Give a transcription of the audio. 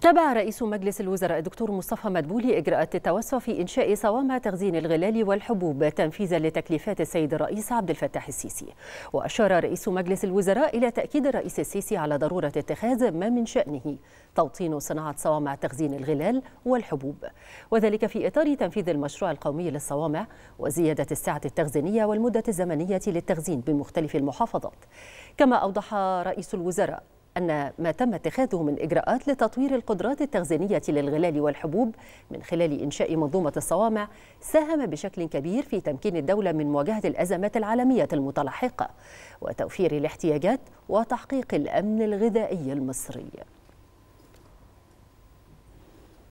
تابع رئيس مجلس الوزراء الدكتور مصطفى مدبولي إجراءات التوسع في إنشاء صوامع تخزين الغلال والحبوب تنفيذا لتكليفات السيد الرئيس عبد الفتاح السيسي وأشار رئيس مجلس الوزراء إلى تأكيد الرئيس السيسي على ضرورة اتخاذ ما من شأنه توطين صناعة صوامع تخزين الغلال والحبوب وذلك في إطار تنفيذ المشروع القومي للصوامع وزيادة السعة التخزينية والمدة الزمنية للتخزين بمختلف المحافظات كما أوضح رئيس الوزراء أن ما تم اتخاذه من إجراءات لتطوير القدرات التخزينية للغلال والحبوب من خلال إنشاء منظومة الصوامع ساهم بشكل كبير في تمكين الدولة من مواجهة الأزمات العالمية المتلاحقة وتوفير الاحتياجات وتحقيق الأمن الغذائي المصري